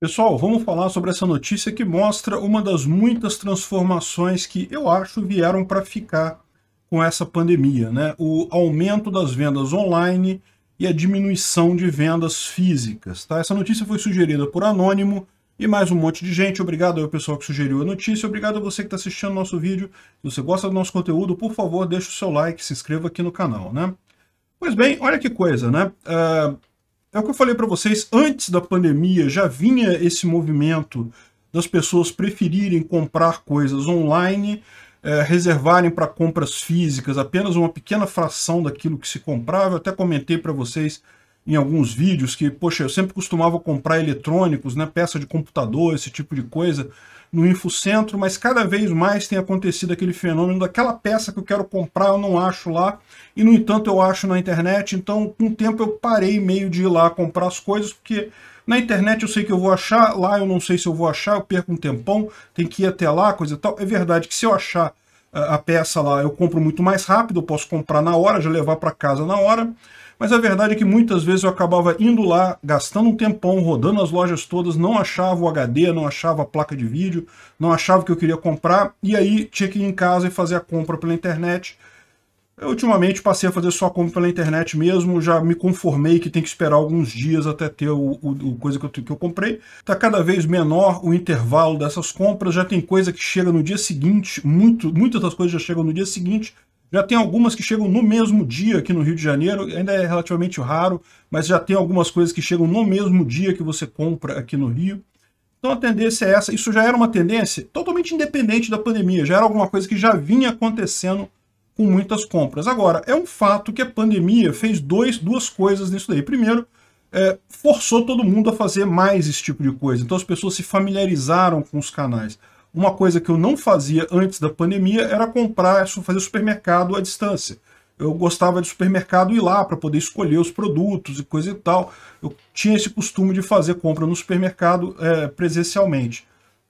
Pessoal, vamos falar sobre essa notícia que mostra uma das muitas transformações que eu acho vieram para ficar com essa pandemia, né? O aumento das vendas online e a diminuição de vendas físicas, tá? Essa notícia foi sugerida por anônimo e mais um monte de gente. Obrigado ao pessoal que sugeriu a notícia, obrigado a você que está assistindo nosso vídeo. Se você gosta do nosso conteúdo, por favor, deixe o seu like, se inscreva aqui no canal, né? Pois bem, olha que coisa, né? Uh é o que eu falei para vocês, antes da pandemia já vinha esse movimento das pessoas preferirem comprar coisas online, é, reservarem para compras físicas apenas uma pequena fração daquilo que se comprava. Eu até comentei para vocês em alguns vídeos que, poxa, eu sempre costumava comprar eletrônicos, né, peça de computador, esse tipo de coisa, no Infocentro, mas cada vez mais tem acontecido aquele fenômeno daquela peça que eu quero comprar, eu não acho lá, e no entanto eu acho na internet, então com o tempo eu parei meio de ir lá comprar as coisas, porque na internet eu sei que eu vou achar, lá eu não sei se eu vou achar, eu perco um tempão, tem que ir até lá, coisa e tal. É verdade que se eu achar ah, a peça lá, eu compro muito mais rápido, eu posso comprar na hora, já levar para casa na hora, mas a verdade é que muitas vezes eu acabava indo lá, gastando um tempão, rodando as lojas todas, não achava o HD, não achava a placa de vídeo, não achava o que eu queria comprar, e aí tinha que ir em casa e fazer a compra pela internet. Eu, ultimamente passei a fazer só a compra pela internet mesmo, já me conformei que tem que esperar alguns dias até ter o, o, o coisa que eu, que eu comprei. Está cada vez menor o intervalo dessas compras, já tem coisa que chega no dia seguinte, muito, muitas das coisas já chegam no dia seguinte, já tem algumas que chegam no mesmo dia aqui no Rio de Janeiro, ainda é relativamente raro, mas já tem algumas coisas que chegam no mesmo dia que você compra aqui no Rio. Então a tendência é essa. Isso já era uma tendência totalmente independente da pandemia, já era alguma coisa que já vinha acontecendo com muitas compras. Agora, é um fato que a pandemia fez dois, duas coisas nisso daí. Primeiro, é, forçou todo mundo a fazer mais esse tipo de coisa. Então as pessoas se familiarizaram com os canais. Uma coisa que eu não fazia antes da pandemia era comprar, fazer supermercado à distância. Eu gostava de supermercado ir lá para poder escolher os produtos e coisa e tal. Eu tinha esse costume de fazer compra no supermercado é, presencialmente.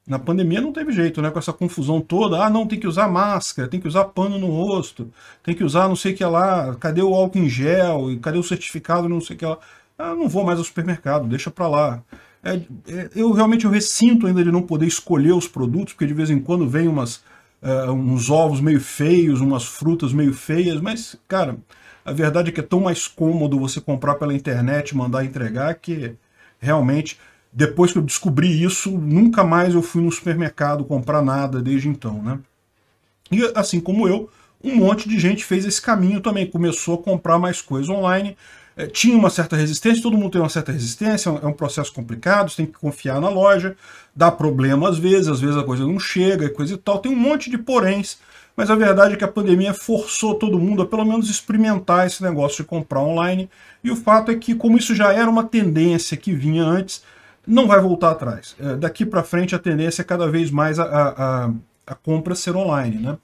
Na pandemia não teve jeito, né? Com essa confusão toda, ah, não, tem que usar máscara, tem que usar pano no rosto, tem que usar não sei o que lá, cadê o álcool em gel, cadê o certificado, não sei o que lá. Ah, não vou mais ao supermercado, deixa para lá. É, é, eu realmente eu ressinto ainda de não poder escolher os produtos, porque de vez em quando vem umas, uh, uns ovos meio feios, umas frutas meio feias, mas, cara, a verdade é que é tão mais cômodo você comprar pela internet, mandar entregar, que realmente, depois que eu descobri isso, nunca mais eu fui no supermercado comprar nada desde então, né? E assim como eu, um monte de gente fez esse caminho também, começou a comprar mais coisa online, é, tinha uma certa resistência, todo mundo tem uma certa resistência, é, é um processo complicado, você tem que confiar na loja, dá problema às vezes, às vezes a coisa não chega e coisa e tal, tem um monte de poréns, mas a verdade é que a pandemia forçou todo mundo a pelo menos experimentar esse negócio de comprar online, e o fato é que como isso já era uma tendência que vinha antes, não vai voltar atrás. É, daqui para frente a tendência é cada vez mais a, a, a, a compra ser online, né?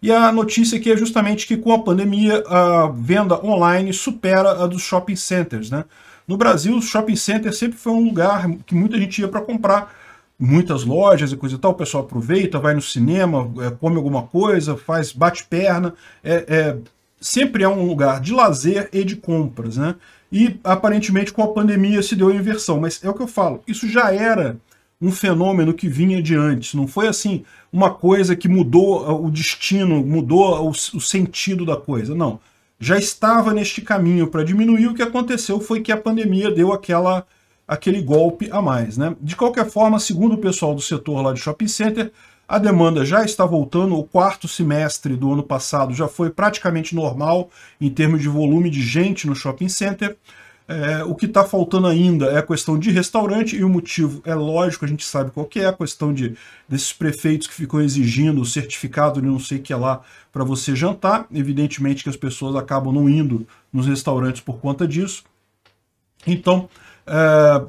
E a notícia aqui é justamente que com a pandemia a venda online supera a dos shopping centers, né? No Brasil, o shopping center sempre foi um lugar que muita gente ia para comprar, muitas lojas e coisa e tal, o pessoal aproveita, vai no cinema, é, come alguma coisa, faz bate-perna, é, é, sempre é um lugar de lazer e de compras, né? E aparentemente com a pandemia se deu a inversão, mas é o que eu falo, isso já era um fenômeno que vinha de antes. Não foi assim uma coisa que mudou ah, o destino, mudou ah, o, o sentido da coisa. Não. Já estava neste caminho para diminuir. O que aconteceu foi que a pandemia deu aquela aquele golpe a mais. Né? De qualquer forma, segundo o pessoal do setor lá de shopping center, a demanda já está voltando, o quarto semestre do ano passado já foi praticamente normal em termos de volume de gente no shopping center. É, o que está faltando ainda é a questão de restaurante, e o motivo é lógico, a gente sabe qual que é a questão de, desses prefeitos que ficam exigindo o certificado de não sei o que é lá para você jantar. Evidentemente que as pessoas acabam não indo nos restaurantes por conta disso. Então, é,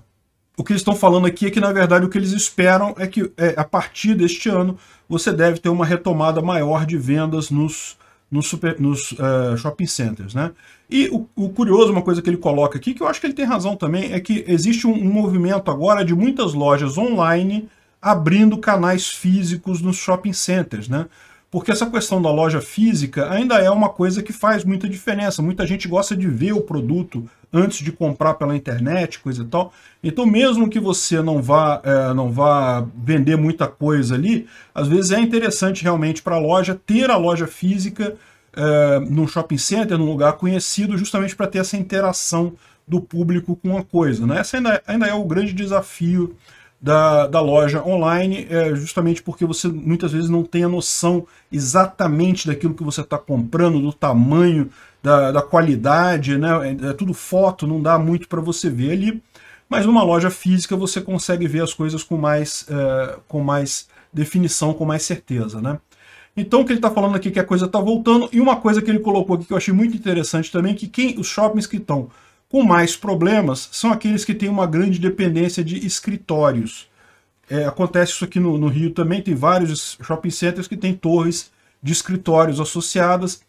o que eles estão falando aqui é que, na verdade, o que eles esperam é que, é, a partir deste ano, você deve ter uma retomada maior de vendas nos restaurantes nos, super, nos uh, shopping centers. Né? E o, o, curioso, uma coisa que ele coloca aqui, que eu acho que ele tem razão também, é que existe um, um movimento agora de muitas lojas online abrindo canais físicos nos shopping centers. Né? porque essa questão da loja física ainda é uma coisa que faz muita diferença. Muita gente gosta de ver o produto antes de comprar pela internet, coisa e tal. Então, mesmo que você não vá, é, não vá vender muita coisa ali, às vezes é interessante realmente para a loja ter a loja física é, num shopping center, num lugar conhecido, justamente para ter essa interação do público com a coisa. Né? Esse ainda, é, ainda é o grande desafio da, da loja online, é, justamente porque você muitas vezes não tem a noção exatamente daquilo que você está comprando, do tamanho, da, da qualidade, né? É, é tudo foto, não dá muito para você ver ali. Mas numa loja física você consegue ver as coisas com mais, é, com mais definição, com mais certeza, né? Então, o que ele está falando aqui é que a coisa está voltando, e uma coisa que ele colocou aqui que eu achei muito interessante também, é que quem, os shoppings que estão com mais problemas são aqueles que têm uma grande dependência de escritórios. É, acontece isso aqui no, no Rio também, tem vários shopping centers que têm torres de escritórios associadas,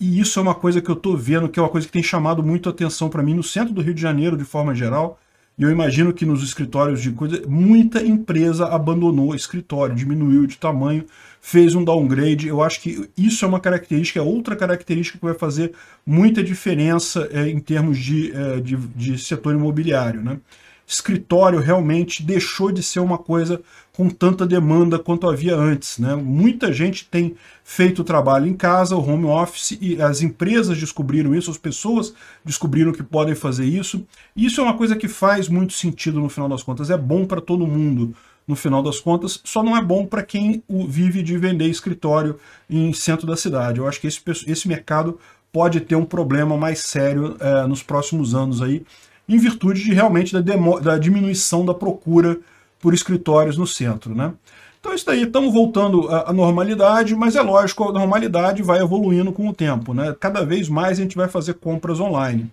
e isso é uma coisa que eu estou vendo, que é uma coisa que tem chamado muito atenção para mim no centro do Rio de Janeiro, de forma geral, e eu imagino que nos escritórios de coisa, muita empresa abandonou o escritório, diminuiu de tamanho, fez um downgrade. Eu acho que isso é uma característica, é outra característica que vai fazer muita diferença é, em termos de, é, de, de, setor imobiliário. Né? Escritório realmente deixou de ser uma coisa com tanta demanda quanto havia antes. Né? Muita gente tem feito o trabalho em casa, o home office, e as empresas descobriram isso, as pessoas descobriram que podem fazer isso. E isso é uma coisa que faz muito sentido no final das contas, é bom para todo mundo no final das contas, só não é bom para quem vive de vender escritório em centro da cidade. Eu acho que esse, esse mercado pode ter um problema mais sério é, nos próximos anos aí, em virtude de realmente da, da diminuição da procura por escritórios no centro. Né? Então isso daí, estamos voltando à, normalidade, mas é lógico, a normalidade vai evoluindo com o tempo. Né? Cada vez mais a gente vai fazer compras online.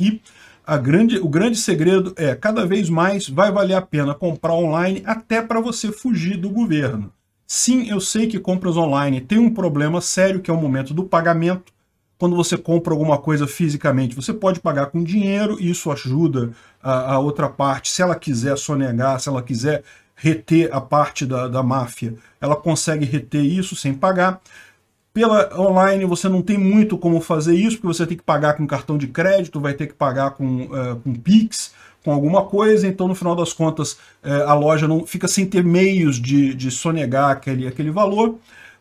E a grande, o grande segredo é, cada vez mais vai valer a pena comprar online até para você fugir do governo. Sim, eu sei que compras online tem um problema sério, que é o momento do pagamento, quando você compra alguma coisa fisicamente, você pode pagar com dinheiro, isso ajuda a, a outra parte, se ela quiser sonegar, se ela quiser reter a parte da, da máfia, ela consegue reter isso sem pagar. Pela online você não tem muito como fazer isso, porque você tem que pagar com cartão de crédito, vai ter que pagar com, uh, com Pix, com alguma coisa, então no final das contas uh, a loja não fica sem ter meios de, de sonegar aquele, aquele valor.